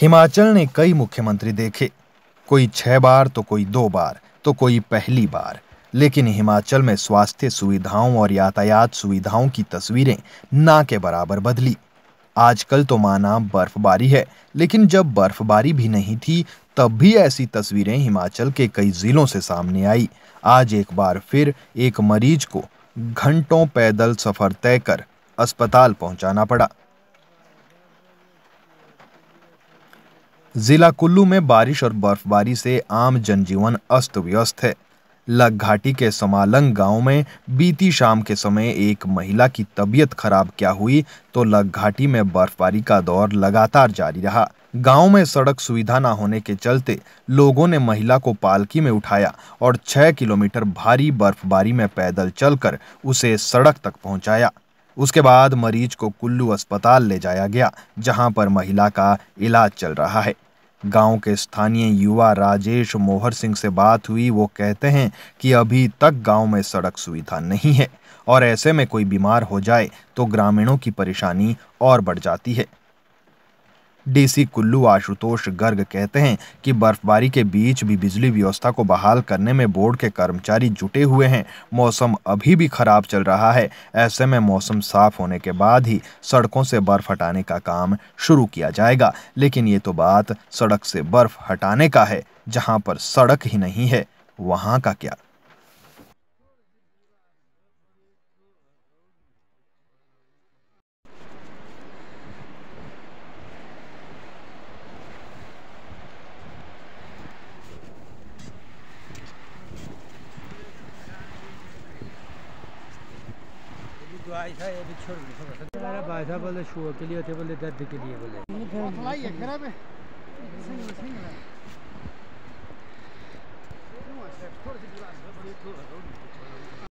हिमाचल ने कई मुख्यमंत्री देखे कोई छह बार तो कोई दो बार तो कोई पहली बार लेकिन हिमाचल में स्वास्थ्य सुविधाओं और यातायात सुविधाओं की तस्वीरें ना के बराबर बदली आजकल तो माना बर्फबारी है लेकिन जब बर्फबारी भी नहीं थी तब भी ऐसी तस्वीरें हिमाचल के कई जिलों से सामने आई आज एक बार फिर एक मरीज को घंटों पैदल सफर तय कर अस्पताल पहुंचाना पड़ा जिला कुल्लू में बारिश और बर्फबारी से आम जनजीवन अस्त व्यस्त है लग घाटी के समालंग गांव में बीती शाम के समय एक महिला की तबीयत खराब क्या हुई तो लग घाटी में बर्फबारी का दौर लगातार जारी रहा गांव में सड़क सुविधा न होने के चलते लोगों ने महिला को पालकी में उठाया और 6 किलोमीटर भारी बर्फबारी में पैदल चलकर उसे सड़क तक पहुंचाया उसके बाद मरीज को कुल्लू अस्पताल ले जाया गया जहां पर महिला का इलाज चल रहा है गांव के स्थानीय युवा राजेश मोहर सिंह से बात हुई वो कहते हैं कि अभी तक गांव में सड़क सुविधा नहीं है और ऐसे में कोई बीमार हो जाए तो ग्रामीणों की परेशानी और बढ़ जाती है डीसी कुल्लू आशुतोष गर्ग कहते हैं कि बर्फबारी के बीच भी बिजली व्यवस्था को बहाल करने में बोर्ड के कर्मचारी जुटे हुए हैं मौसम अभी भी खराब चल रहा है ऐसे में मौसम साफ होने के बाद ही सड़कों से बर्फ हटाने का काम शुरू किया जाएगा लेकिन ये तो बात सड़क से बर्फ हटाने का है जहाँ पर सड़क ही नहीं है वहाँ का क्या भाषा बोले शो के लिए बोले दर्द के लिए बोले